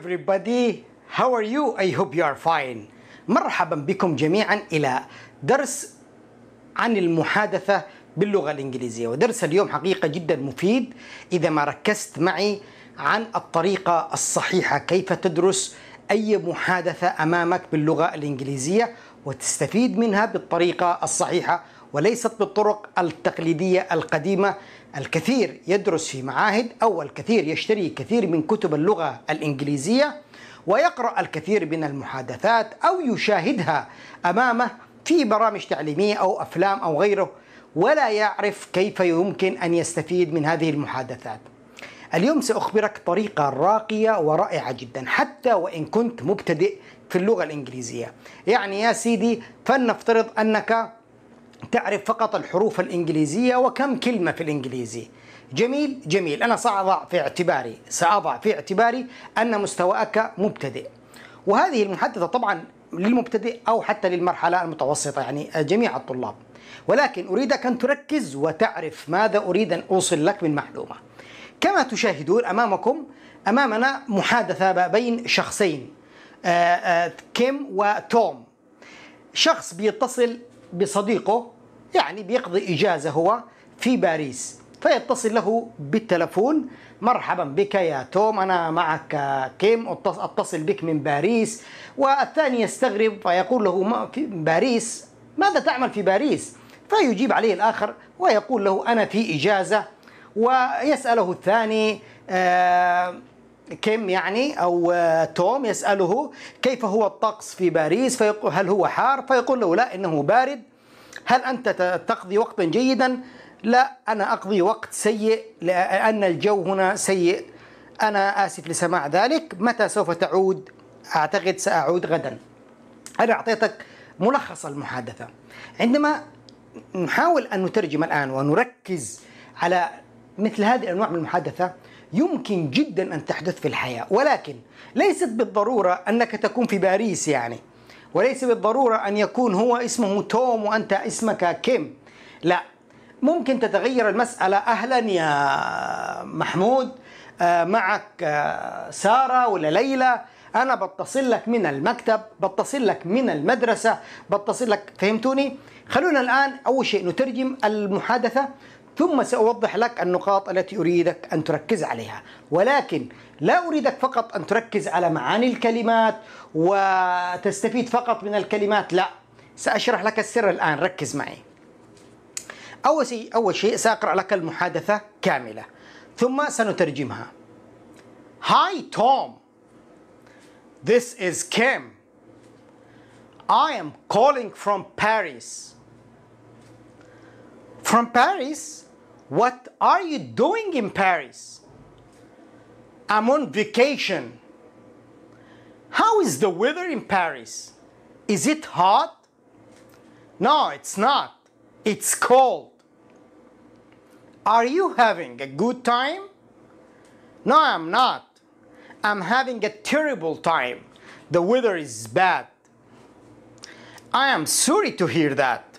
everybody how are you I hope you are fine مرحبا بكم جميعا إلى درس عن المحادثة باللغة الإنجليزية ودرس اليوم حقيقة جدا مفيد إذا ما ركزت معي عن الطريقة الصحيحة كيف تدرس أي محادثة أمامك باللغة الإنجليزية وتستفيد منها بالطريقة الصحيحة وليست بالطرق التقليدية القديمة الكثير يدرس في معاهد أو الكثير يشتري كثير من كتب اللغة الإنجليزية ويقرأ الكثير من المحادثات أو يشاهدها أمامه في برامج تعليمية أو أفلام أو غيره ولا يعرف كيف يمكن أن يستفيد من هذه المحادثات اليوم سأخبرك طريقة راقية ورائعة جدا حتى وإن كنت مبتدئ في اللغة الإنجليزية يعني يا سيدي فلنفترض أنك تعرف فقط الحروف الإنجليزية وكم كلمة في الإنجليزي جميل جميل أنا سأضع في اعتباري سأضع في اعتباري أن مستواك مبتدئ وهذه المحادثة طبعا للمبتدئ أو حتى للمرحلة المتوسطة يعني جميع الطلاب ولكن أريدك أن تركز وتعرف ماذا أريد أن أوصل لك من معلومة كما تشاهدون أمامكم أمامنا محادثة بين شخصين آه، آه، كيم وتوم شخص بيتصل بصديقه يعني بيقضي إجازة هو في باريس فيتصل له بالتلفون مرحبا بك يا توم أنا معك كيم أتصل بك من باريس والثاني يستغرب فيقول له ما في باريس ماذا تعمل في باريس فيجيب عليه الآخر ويقول له أنا في إجازة ويسأله الثاني آه كيم يعني أو آه، توم يسأله كيف هو الطقس في باريس فيقول هل هو حار فيقول له لا إنه بارد هل أنت تقضي وقتا جيدا لا أنا أقضي وقت سيء لأن الجو هنا سيء أنا آسف لسماع ذلك متى سوف تعود أعتقد سأعود غدا أنا أعطيتك ملخص المحادثة عندما نحاول أن نترجم الآن ونركز على مثل هذه الأنواع من المحادثة يمكن جدا أن تحدث في الحياة ولكن ليست بالضرورة أنك تكون في باريس يعني وليس بالضرورة أن يكون هو اسمه توم وأنت اسمك كيم لا ممكن تتغير المسألة أهلا يا محمود آه، معك آه، سارة ولا ليلى أنا بتصل لك من المكتب بتصل لك من المدرسة بتصل لك فهمتوني؟ خلونا الآن أول شيء نترجم المحادثة ثم سأوضح لك النقاط التي أريدك أن تركز عليها ولكن لا أريدك فقط أن تركز على معاني الكلمات وتستفيد فقط من الكلمات لا سأشرح لك السر الآن ركز معي أول شيء أول شيء سأقرأ لك المحادثة كاملة ثم سنترجمها Hi Tom This is Kim I am calling from Paris From Paris What are you doing in Paris? I'm on vacation. How is the weather in Paris? Is it hot? No, it's not. It's cold. Are you having a good time? No, I'm not. I'm having a terrible time. The weather is bad. I am sorry to hear that.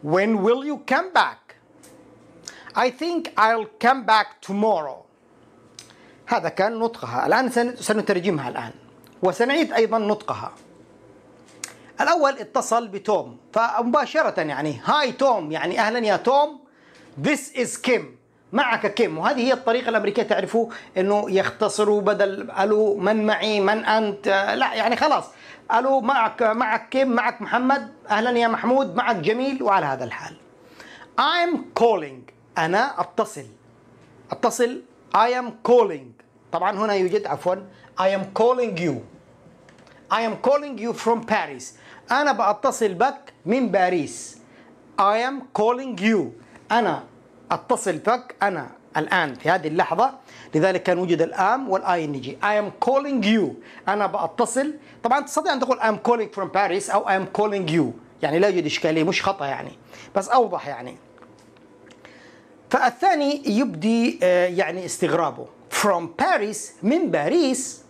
When will you come back? I think I'll come back tomorrow هذا كان نطقها الآن سنترجمها الآن وسنعيد أيضا نطقها الأول اتصل بتوم فمباشرة يعني هاي توم يعني أهلا يا توم This is Kim معك كيم وهذه هي الطريقة الأمريكية تعرفوا أنه يختصروا بدل ألو من معي من أنت لا يعني خلاص ألو معك معك كيم معك محمد أهلا يا محمود معك جميل وعلى هذا الحال I'm calling انا اتصل اتصل I am calling طبعا هنا يوجد عفوا I am calling you I am calling you from Paris أنا بأتصل بك من باريس I am calling you أنا أتصل بك أنا الآن في هذه اللحظة لذلك كان وجد الآم والآي إن جي I am calling you أنا بأتصل طبعا تستطيع أن تقول I am calling from Paris أو I am calling you يعني لا يوجد إشكالية مش خطأ يعني بس أوضح يعني فالثاني يبدي آه، يعني استغرابه from Paris من باريس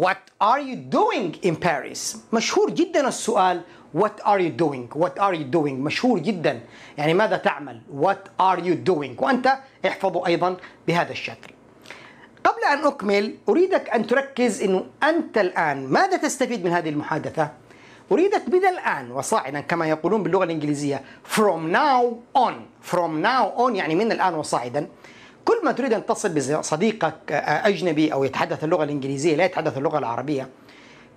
What are you doing in Paris? مشهور جدا السؤال What are you doing? What are you doing? مشهور جدا يعني ماذا تعمل? What are you doing? وأنت احفظه أيضا بهذا الشكل قبل أن أكمل أريدك أن تركز أنه أنت الآن ماذا تستفيد من هذه المحادثة؟ أريدك من الآن وصاعدا كما يقولون باللغة الإنجليزية from now on from now on يعني من الآن وصاعدا كل ما تريد أن تصل بصديقك أجنبي أو يتحدث اللغة الإنجليزية لا يتحدث اللغة العربية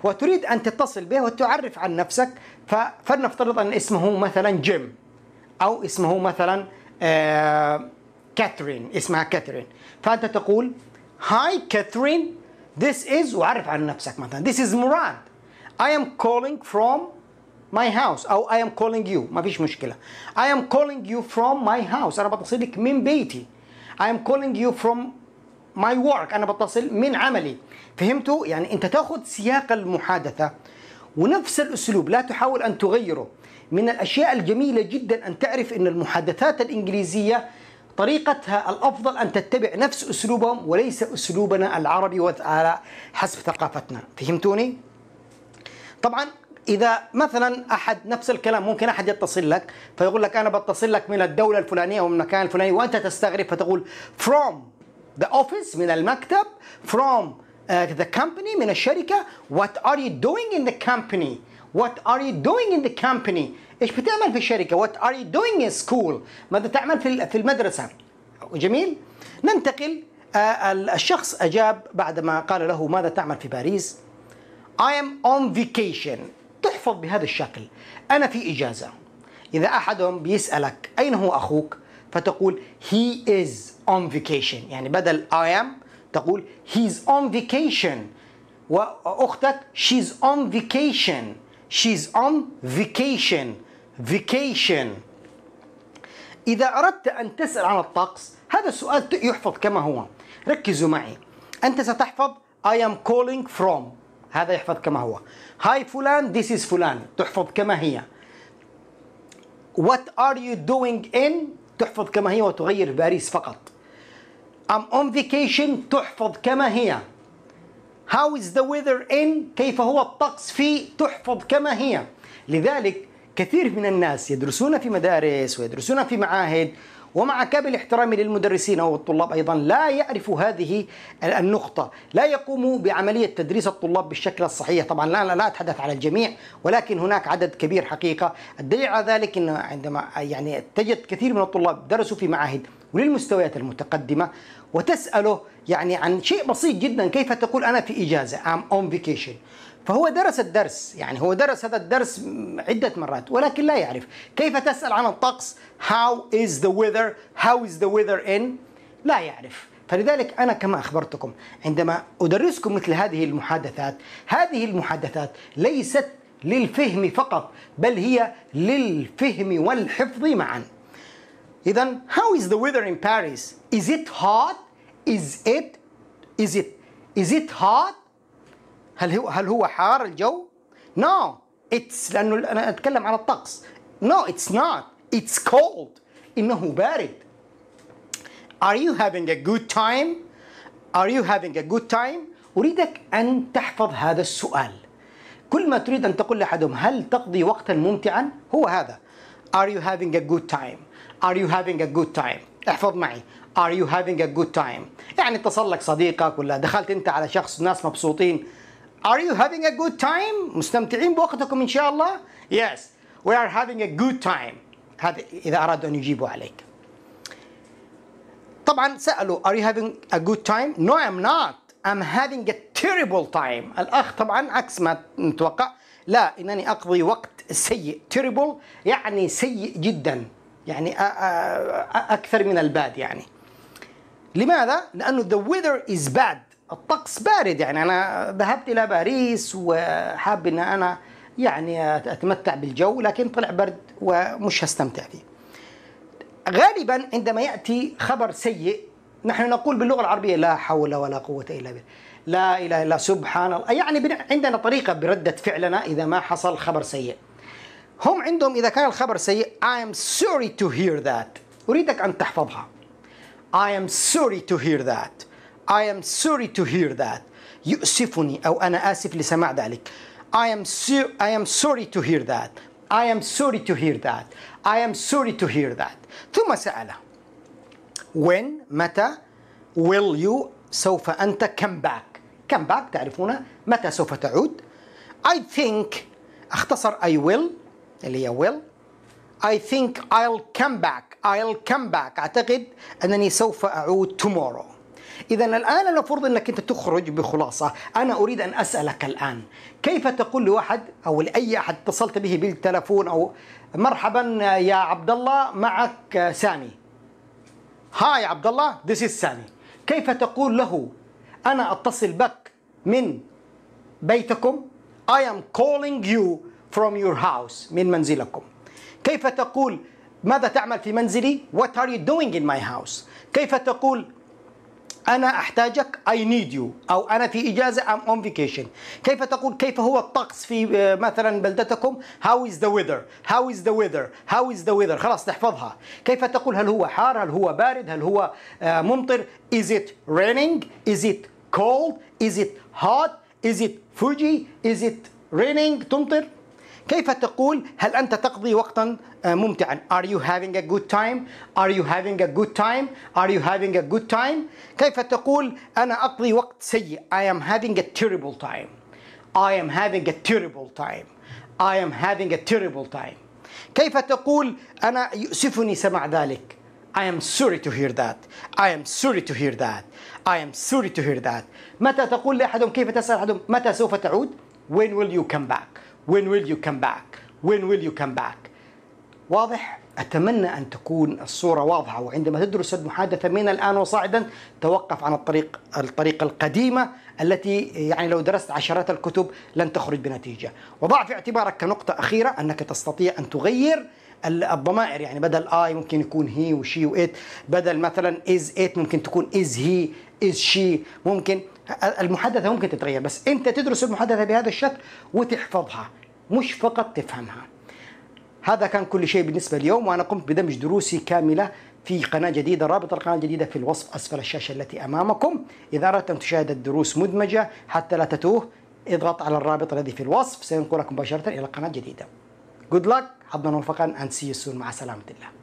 وتريد أن تتصل به وتعرف عن نفسك فلنفترض أن اسمه مثلا جيم أو اسمه مثلا آه، كاثرين اسمها كاثرين فأنت تقول هاي كاثرين this is وعرف عن نفسك مثلا this is مراد I am calling from my house أو I am calling you ما فيش مشكلة I am calling you from my house أنا بتصلك من بيتي I am calling you from my work أنا بتصل من عملي فهمتوا؟ يعني أنت تاخذ سياق المحادثة ونفس الأسلوب لا تحاول أن تغيره من الأشياء الجميلة جدا أن تعرف أن المحادثات الإنجليزية طريقتها الأفضل أن تتبع نفس أسلوبهم وليس أسلوبنا العربي على حسب ثقافتنا فهمتوني؟ طبعا اذا مثلا احد نفس الكلام ممكن احد يتصل لك فيقول لك انا بتصل لك من الدوله الفلانيه ومن المكان الفلاني وانت تستغرب فتقول from the office من المكتب from uh, the company من الشركه what are you doing in the company What are you doing in the company? ايش بتعمل في الشركه؟ What are you doing in school؟ ماذا تعمل في في المدرسه؟ جميل؟ ننتقل uh, الشخص اجاب بعد ما قال له ماذا تعمل في باريس؟ I am on vacation تحفظ بهذا الشكل أنا في إجازة إذا أحدهم بيسألك أين هو أخوك فتقول he is on vacation يعني بدل I am تقول he's on vacation وأختك she's on vacation she's on vacation vacation إذا أردت أن تسأل عن الطقس هذا السؤال يحفظ كما هو ركزوا معي أنت ستحفظ I am calling from هذا يحفظ كما هو هاي فلان this is فلان تحفظ كما هي what are you doing in تحفظ كما هي وتغير باريس فقط I'm on vacation تحفظ كما هي How is the weather in كيف هو الطقس في تحفظ كما هي لذلك كثير من الناس يدرسون في مدارس ويدرسون في معاهد ومع كامل احترامي للمدرسين والطلاب أيضا لا يعرف هذه النقطة لا يقوم بعملية تدريس الطلاب بالشكل الصحيح طبعا لا, لا أتحدث على الجميع ولكن هناك عدد كبير حقيقة الدليل على ذلك أن عندما يعني تجد كثير من الطلاب درسوا في معاهد وللمستويات المتقدمة وتسأله يعني عن شيء بسيط جدا كيف تقول أنا في إجازة I'm on vacation فهو درس الدرس يعني هو درس هذا الدرس عدة مرات ولكن لا يعرف كيف تسأل عن الطقس How is the weather How is the weather in لا يعرف فلذلك أنا كما أخبرتكم عندما أدرسكم مثل هذه المحادثات هذه المحادثات ليست للفهم فقط بل هي للفهم والحفظ معاً Idan, how is the weather in Paris? Is it hot? Is it is it is it hot? هل هو هل هو حار الجو؟ No, it's لأنه أنا أتكلم على الطقس. No, it's not. It's cold. إنه بارد. Are you having a good time? Are you having a good time? أريدك أن تحفظ هذا السؤال. كل ما تريد أن تقول لأحدهم هل تقضي وقتا ممتعا؟ هو هذا. Are you having a good time? Are you having a good time احفظ معي Are you having a good time يعني اتصل لك صديقك ولا دخلت انت على شخص ناس مبسوطين Are you having a good time مستمتعين بوقتكم ان شاء الله Yes we are having a good time هذا اذا ارادوا ان يجيبوا عليك طبعا سالوا Are you having a good time No I'm not I'm having a terrible time الأخ طبعا عكس ما نتوقع لا إنني أقضي وقت سيء terrible يعني سيء جدا يعني اكثر من الباد يعني لماذا؟ لانه the weather is bad الطقس بارد يعني انا ذهبت الى باريس وحاب ان انا يعني اتمتع بالجو لكن طلع برد ومش هستمتع فيه. غالبا عندما ياتي خبر سيء نحن نقول باللغه العربيه لا حول ولا قوه الا بالله لا اله الا سبحان الله يعني عندنا طريقه برده فعلنا اذا ما حصل خبر سيء. هم عندهم إذا كان الخبر سيء I am sorry to hear that أريدك أن تحفظها I am sorry to hear that I am sorry to hear that يؤسفني أو أنا آسف لسماع ذلك I am, so, I am sorry to hear that I am sorry to hear that I am sorry to hear that ثم سأله when متى will you سوف أنت come back come back تعرفون متى سوف تعود I think اختصر I will اللي هي will I think I'll come back I'll come back أعتقد أنني سوف أعود tomorrow إذا الآن المفروض أنك أنت تخرج بخلاصة أنا أريد أن أسألك الآن كيف تقول لواحد أو لأي أحد اتصلت به بالتلفون أو مرحبا يا عبد الله معك سامي هاي عبد الله this is سامي كيف تقول له أنا أتصل بك من بيتكم I am calling you from your house من منزلكم كيف تقول ماذا تعمل في منزلي what are you doing in my house كيف تقول أنا أحتاجك I need you أو أنا في إجازة I'm on vacation كيف تقول كيف هو الطقس في مثلا بلدتكم How is the weather How is the weather How is the weather خلاص تحفظها كيف تقول هل هو حار هل هو بارد هل هو ممطر Is it raining Is it cold Is it hot Is it Fuji Is it raining تمطر كيف تقول هل أنت تقضي وقتا ممتعا Are you having a good time? Are you having a good time? Are you having a good time? كيف تقول أنا أقضي وقت سيء I am having a terrible time I am having a terrible time I am having a terrible time كيف تقول أنا يؤسفني سمع ذلك I am sorry to hear that I am sorry to hear that I am sorry to hear that متى تقول لأحدهم كيف تسأل أحدهم متى سوف تعود When will you come back when will you come back when will you come back واضح أتمنى أن تكون الصورة واضحة وعندما تدرس المحادثة من الآن وصاعدا توقف عن الطريق الطريقة القديمة التي يعني لو درست عشرات الكتب لن تخرج بنتيجة وضع في اعتبارك كنقطة أخيرة أنك تستطيع أن تغير الضمائر يعني بدل اي ممكن يكون هي وشي وات بدل مثلا از ات ممكن تكون از هي از شي ممكن المحادثه ممكن تتغير بس انت تدرس المحادثه بهذا الشكل وتحفظها مش فقط تفهمها هذا كان كل شيء بالنسبه اليوم وانا قمت بدمج دروسي كامله في قناه جديده رابط القناه الجديده في الوصف اسفل الشاشه التي امامكم اذا اردت ان تشاهد الدروس مدمجه حتى لا تتوه اضغط على الرابط الذي في الوصف سينقلك مباشره الى قناه جديده good luck حظنا وفقا and see you soon مع سلامه الله